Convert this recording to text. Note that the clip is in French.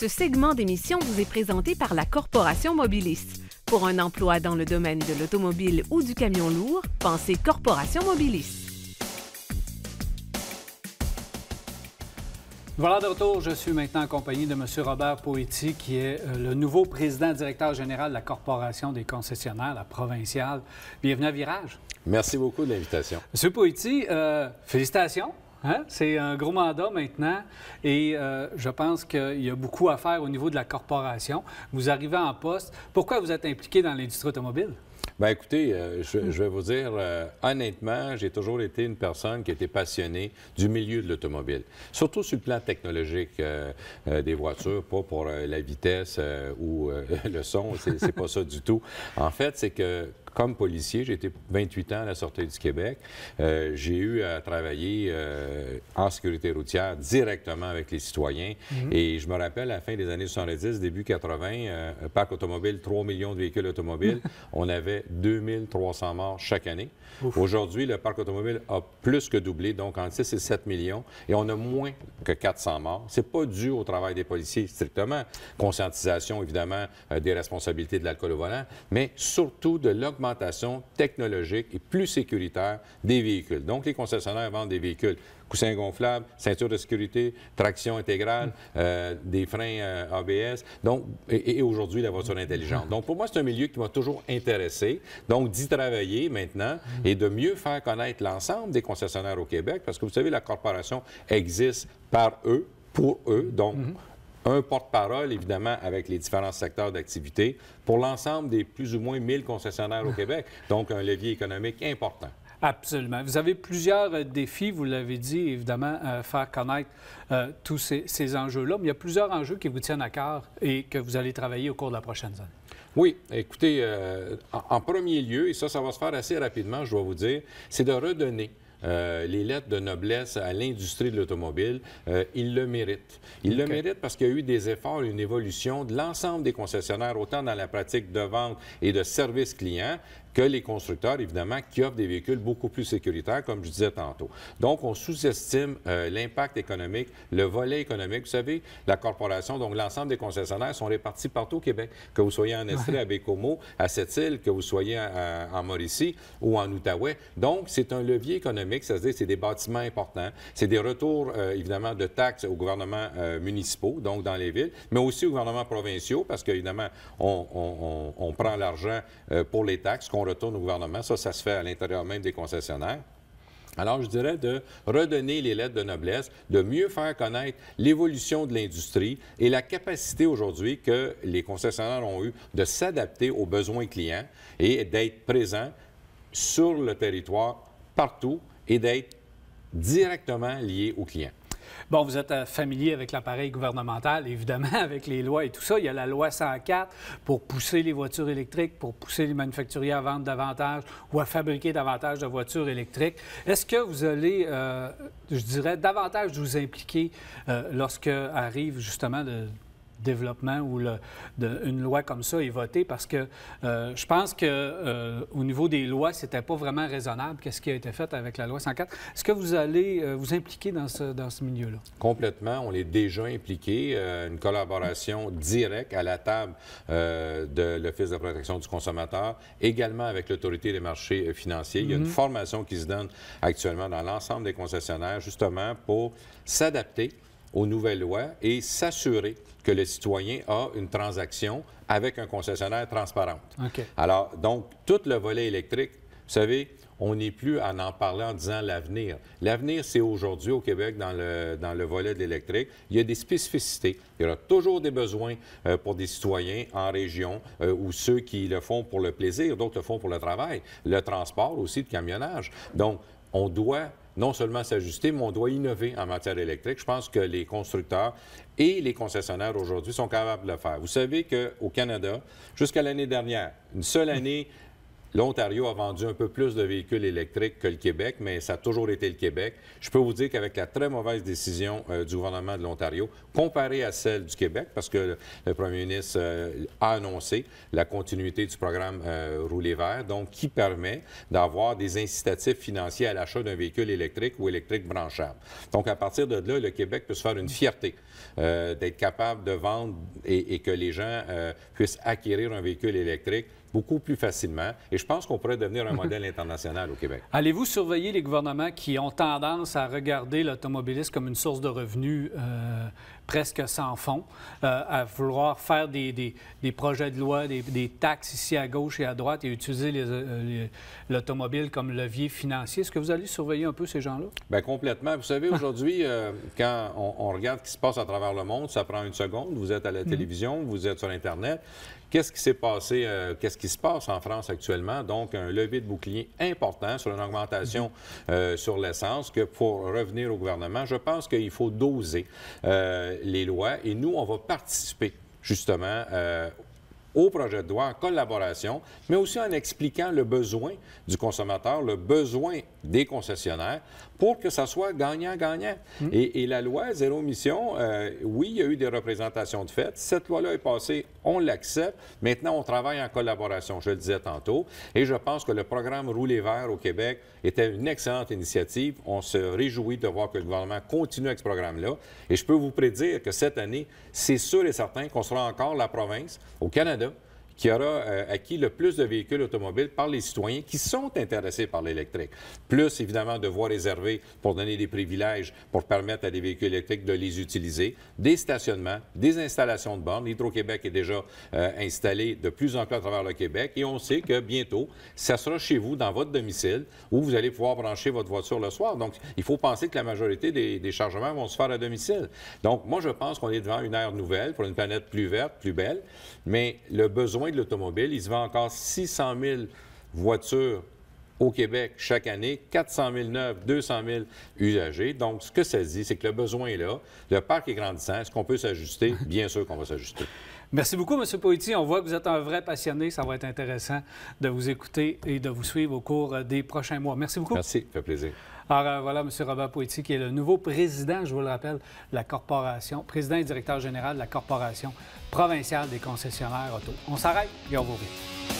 Ce segment d'émission vous est présenté par la Corporation Mobiliste. Pour un emploi dans le domaine de l'automobile ou du camion lourd, pensez Corporation Mobiliste. Voilà de retour, je suis maintenant en compagnie de M. Robert Poetti, qui est euh, le nouveau président directeur général de la Corporation des concessionnaires, la provinciale. Bienvenue à Virage. Merci beaucoup de l'invitation. M. Poetti, euh, félicitations. Hein? C'est un gros mandat maintenant et euh, je pense qu'il y a beaucoup à faire au niveau de la corporation. Vous arrivez en poste. Pourquoi vous êtes impliqué dans l'industrie automobile? Bien, écoutez, euh, je, vais vous dire, euh, honnêtement, j'ai toujours été une personne qui était passionnée du milieu de l'automobile, surtout sur le plan technologique des voitures, pas pour la vitesse ou le son, c'est pas ça du tout. En fait, c'est que comme policier, j'ai été 28 ans à la Sortie du Québec. Euh, j'ai eu à travailler euh, en sécurité routière directement avec les citoyens. Mhm. Et je me rappelle, à la fin des années 70, début 80, euh, parc automobile, 3 millions de véhicules automobiles. on avait 2300 morts chaque année. Aujourd'hui, le parc automobile a plus que doublé, donc en 6 et 7 millions. Et on a moins que 400 morts. C'est pas dû au travail des policiers strictement. Conscientisation, évidemment, des responsabilités de l'alcool au volant, mais surtout de l'augmentation augmentation technologique et plus sécuritaire des véhicules. Donc, les concessionnaires vendent des véhicules coussins gonflables, ceinture de sécurité, traction intégrale, euh, des freins euh, ABS, donc, et, aujourd'hui la voiture intelligente. Donc, pour moi, c'est un milieu qui m'a toujours intéressé. Donc, d'y travailler maintenant et de mieux faire connaître l'ensemble des concessionnaires au Québec, parce que vous savez, la corporation existe par eux, pour eux. Donc, un porte-parole, évidemment, avec les différents secteurs d'activité pour l'ensemble des plus ou moins 1000 concessionnaires au ah. Québec. Donc, un levier économique important. Absolument. Vous avez plusieurs euh, défis, vous l'avez dit, évidemment, à euh, faire connaître euh, tous ces, enjeux-là, mais il y a plusieurs enjeux qui vous tiennent à cœur et que vous allez travailler au cours de la prochaine année. Oui, écoutez, en premier lieu, et ça, ça va se faire assez rapidement, je dois vous dire, c'est de redonner euh, les lettres de noblesse à l'industrie de l'automobile, euh, il le mérite. Il le mérite parce qu'il y a eu des efforts, une évolution de l'ensemble des concessionnaires, autant dans la pratique de vente et de service client que les constructeurs, évidemment, qui offrent des véhicules beaucoup plus sécuritaires, comme je disais tantôt. Donc, on sous-estime euh, l'impact économique, le volet économique. Vous savez, la corporation, donc l'ensemble des concessionnaires sont répartis partout au Québec. Que vous soyez en Estrie, à Bécomo, à Sept-Îles, que vous soyez en Mauricie ou en Outaouais. Donc, c'est un levier économique, c'est-à-dire c'est des bâtiments importants, c'est des retours, euh, évidemment, de taxes au gouvernement municipal, euh, municipaux, donc dans les villes, mais aussi au gouvernement provinciaux, parce qu'évidemment, on, on, prend l'argent pour les taxes retourne au gouvernement. Ça, ça se fait à l'intérieur même des concessionnaires. Alors, je dirais de redonner les lettres de noblesse, de mieux faire connaître l'évolution de l'industrie et la capacité aujourd'hui que les concessionnaires ont eue de s'adapter aux besoins clients et d'être présents sur le territoire partout et d'être directement liés aux clients. Bon, vous êtes euh, familier avec l'appareil gouvernemental, évidemment, avec les lois et tout ça. Il y a la loi 104 pour pousser les voitures électriques, pour pousser les manufacturiers à vendre davantage ou à fabriquer davantage de voitures électriques. Est-ce que vous allez, euh, je dirais, davantage vous impliquer euh, lorsque arrive justement de développement ou une loi comme ça est votée parce que euh, je pense que euh, au niveau des lois, c'était pas vraiment raisonnable qu'est-ce qui a été fait avec la loi 104. Est-ce que vous allez euh, vous impliquer dans ce, dans ce milieu-là? Complètement. On est déjà impliqué. une collaboration directe à la table de l'Office de protection du consommateur, également avec l'Autorité des marchés financiers. Il y a une mm-hmm. formation qui se donne actuellement dans l'ensemble des concessionnaires justement pour s'adapter aux nouvelles lois et s'assurer que le citoyen a une transaction avec un concessionnaire transparente. Alors, donc, tout le volet électrique, vous savez, on n'est plus en en parlant en disant l'avenir. L'avenir, c'est aujourd'hui au Québec dans le, dans le volet de l'électrique. Il y a des spécificités. Il y aura toujours des besoins euh, pour des citoyens en région euh, ou ceux qui le font pour le plaisir, d'autres le font pour le travail, le transport aussi, de camionnage. Donc, on doit non seulement s'ajuster, mais on doit innover en matière électrique. Je pense que les constructeurs et les concessionnaires aujourd'hui sont capables de le faire. Vous savez qu'au Canada, jusqu'à l'année dernière, une seule année L'Ontario a vendu un peu plus de véhicules électriques que le Québec, mais ça a toujours été le Québec. Je peux vous dire qu'avec la très mauvaise décision euh, du gouvernement de l'Ontario, comparée à celle du Québec, parce que le, premier ministre euh, a annoncé la continuité du programme euh, vert, donc qui permet d'avoir des incitatifs financiers à l'achat d'un véhicule électrique ou électrique branchable. Donc, à partir de là, le Québec peut se faire une fierté euh, d'être capable de vendre et que les gens puissent acquérir un véhicule électrique beaucoup plus facilement. Et je pense qu'on pourrait devenir un modèle international au Québec. Allez-vous surveiller les gouvernements qui ont tendance à regarder l'automobiliste comme une source de revenus euh, presque sans fond, euh, à vouloir faire des, projets de loi, des, taxes ici à gauche et à droite et utiliser euh, l'automobile comme levier financier? Est-ce que vous allez surveiller un peu ces gens-là? Bien, complètement. Vous savez, aujourd'hui, quand on, regarde ce qui se passe à travers le monde, ça prend une seconde. Vous êtes à la mmh. télévision, vous êtes sur Internet. Qu'est-ce qui s'est passé, euh, qu'est-ce qui se passe en France actuellement? Donc, un levier de bouclier important sur une augmentation euh, sur l'essence que pour revenir au gouvernement, je pense qu'il faut doser euh, les lois et nous, on va participer justement au projet de loi en collaboration, mais aussi en expliquant le besoin du consommateur, le besoin des concessionnaires pour que ça soit gagnant-gagnant. Hmm. Et, la loi zéro mission, euh, oui, il y a eu des représentations de fait. Cette loi-là est passée, on l'accepte. Maintenant, on travaille en collaboration, je le disais tantôt. Et je pense que le programme Rouler vert au Québec était une excellente initiative. On se réjouit de voir que le gouvernement continue avec ce programme-là. Et je peux vous prédire que cette année, c'est sûr et certain qu'on sera encore la province au Canada qui aura euh, acquis le plus de véhicules automobiles par les citoyens qui sont intéressés par l'électrique. Plus, évidemment, de voies réservées pour donner des privilèges pour permettre à des véhicules électriques de les utiliser, des stationnements, des installations de bornes. Hydro-Québec est déjà euh, installé de plus en plus à travers le Québec et on sait que bientôt, ça sera chez vous, dans votre domicile, où vous allez pouvoir brancher votre voiture le soir. Donc, il faut penser que la majorité des, des chargements vont se faire à domicile. Donc, moi, je pense qu'on est devant une ère nouvelle pour une planète plus verte, plus belle, mais le besoin de l'automobile. Il se vend encore 600 000 voitures au Québec chaque année, 400 000 neufs, 200 000 usagers. Donc, ce que ça dit, c'est que le besoin est là. Le parc est grandissant. Est-ce qu'on peut s'ajuster? Bien sûr qu'on va s'ajuster. Merci beaucoup, M. Poitiers. On voit que vous êtes un vrai passionné. Ça va être intéressant de vous écouter et de vous suivre au cours des prochains mois. Merci beaucoup. Merci. Ça fait plaisir. Alors euh, voilà, M. Robert Poitier, qui est le nouveau président, je vous le rappelle, de la corporation, président et directeur général de la corporation provinciale des concessionnaires auto. On s'arrête et on vous revient.